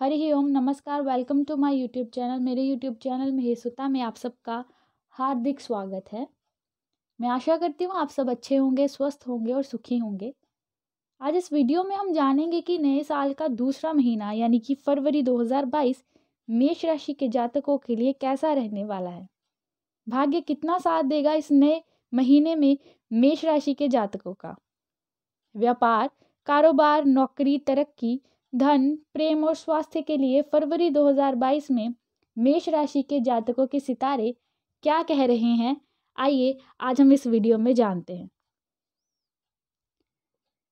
हरि ओम नमस्कार welcome to my YouTube channel मेरे YouTube channel Mahesuta में आप सबका हार्दिक स्वागत है मैं आशा करती हूँ आप सब अच्छे होंगे स्वस्थ होंगे और सुखी होंगे आज इस वीडियो में हम जानेंगे कि नए साल का दूसरा महीना यानी कि फरवरी 2022 मेष राशि के जातकों के लिए कैसा रहने वाला है भाग्य कितना साथ देगा इस नए महीने में मेष राशि के जातकों का व्यापार कारोबार नौकरी तरक्की धन प्रेम और स्वास्थ्य के लिए फरवरी 2022 में मेष राशि के जातकों के सितारे क्या कह रहे हैं आइए आज हम इस वीडियो में जानते हैं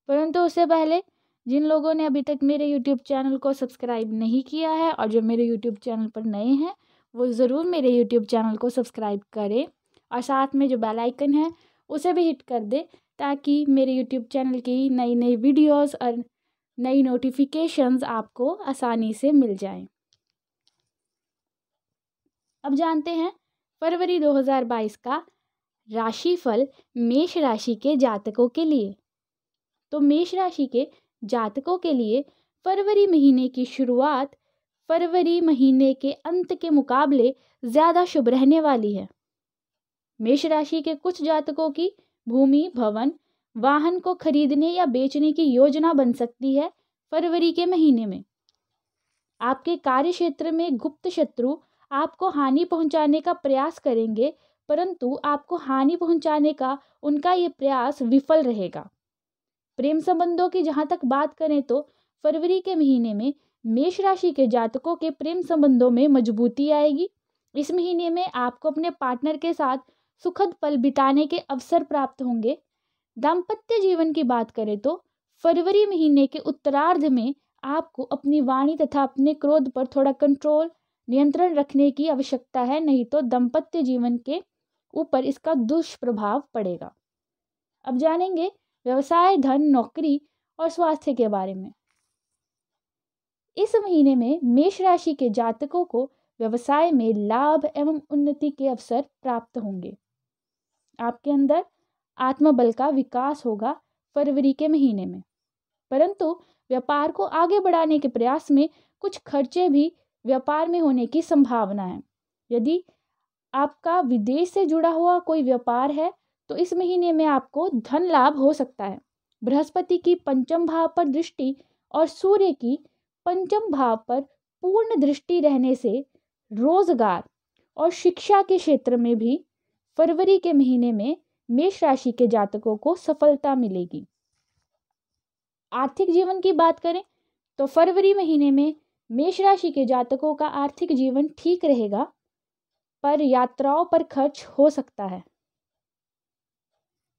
परंतु उससे पहले जिन लोगों ने अभी तक मेरे यूट्यूब चैनल को सब्सक्राइब नहीं किया है और जो मेरे यूट्यूब चैनल पर नए हैं वो ज़रूर मेरे यूट्यूब चैनल को सब्सक्राइब करें और साथ में जो बेल आइकन है उसे भी हिट कर दें ताकि मेरे यूट्यूब चैनल की नई नई वीडियोस और नई नोटिफिकेशंस आपको आसानी से मिल जाएं अब जानते हैं फरवरी 2022 का राशिफल मेष राशि के जातकों के लिए तो मेष राशि के जातकों के लिए फरवरी महीने की शुरुआत फरवरी महीने के अंत के मुकाबले ज़्यादा शुभ रहने वाली है मेष राशि के कुछ जातकों की भूमि भवन वाहन को खरीदने या बेचने की योजना बन सकती है फरवरी के महीने में आपके कार्य क्षेत्र में गुप्त शत्रु आपको हानि पहुंचाने का प्रयास करेंगे परंतु आपको हानि पहुंचाने का उनका ये प्रयास विफल रहेगा प्रेम संबंधों की जहां तक बात करें तो फरवरी के महीने में मेष राशि के जातकों के प्रेम संबंधों में मजबूती आएगी इस महीने में आपको अपने पार्टनर के साथ सुखद पल बिताने के अवसर प्राप्त होंगे दाम्पत्य जीवन की बात करें तो फरवरी महीने के उत्तरार्ध में आपको अपनी वाणी तथा अपने क्रोध पर थोड़ा कंट्रोल नियंत्रण रखने की आवश्यकता है नहीं तो दाम्पत्य जीवन के ऊपर इसका दुष्प्रभाव पड़ेगा अब जानेंगे व्यवसाय धन नौकरी और स्वास्थ्य के बारे में इस महीने में मेष राशि के जातकों को व्यवसाय में लाभ एवं उन्नति के अवसर प्राप्त होंगे आपके अंदर आत्मबल का विकास होगा फरवरी के महीने में परंतु व्यापार को आगे बढ़ाने के प्रयास में कुछ खर्चे भी व्यापार में होने की संभावना है यदि आपका विदेश से जुड़ा हुआ कोई व्यापार है तो इस महीने में आपको धन लाभ हो सकता है बृहस्पति की पंचम भाव पर दृष्टि और सूर्य की पंचम भाव पर पूर्ण दृष्टि रहने से रोजगार और शिक्षा के क्षेत्र में भी फरवरी के महीने में मेष राशि के जातकों को सफलता मिलेगी आर्थिक जीवन की बात करें तो फरवरी महीने में मेष राशि के जातकों का आर्थिक जीवन ठीक रहेगा पर यात्राओं पर खर्च हो सकता है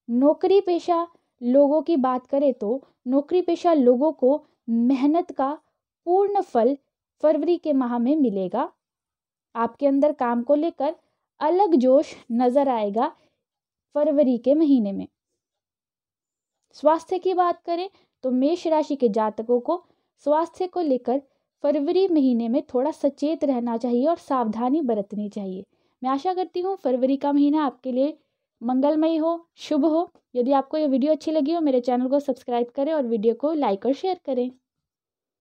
नौकरी पेशा लोगों की बात करें तो नौकरी पेशा लोगों को मेहनत का पूर्ण फल फरवरी के माह में मिलेगा आपके अंदर काम को लेकर अलग जोश नज़र आएगा फरवरी के महीने में स्वास्थ्य की बात करें तो मेष राशि के जातकों को स्वास्थ्य को लेकर फरवरी महीने में थोड़ा सचेत रहना चाहिए और सावधानी बरतनी चाहिए मैं आशा करती हूँ फरवरी का महीना आपके लिए मंगलमय हो शुभ हो यदि आपको ये वीडियो अच्छी लगी हो मेरे चैनल को सब्सक्राइब करें और वीडियो को लाइक और शेयर करें